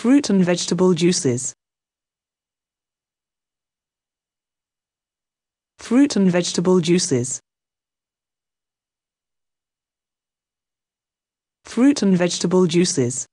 fruit and vegetable juices. Fruit and vegetable juices. Fruit and vegetable juices.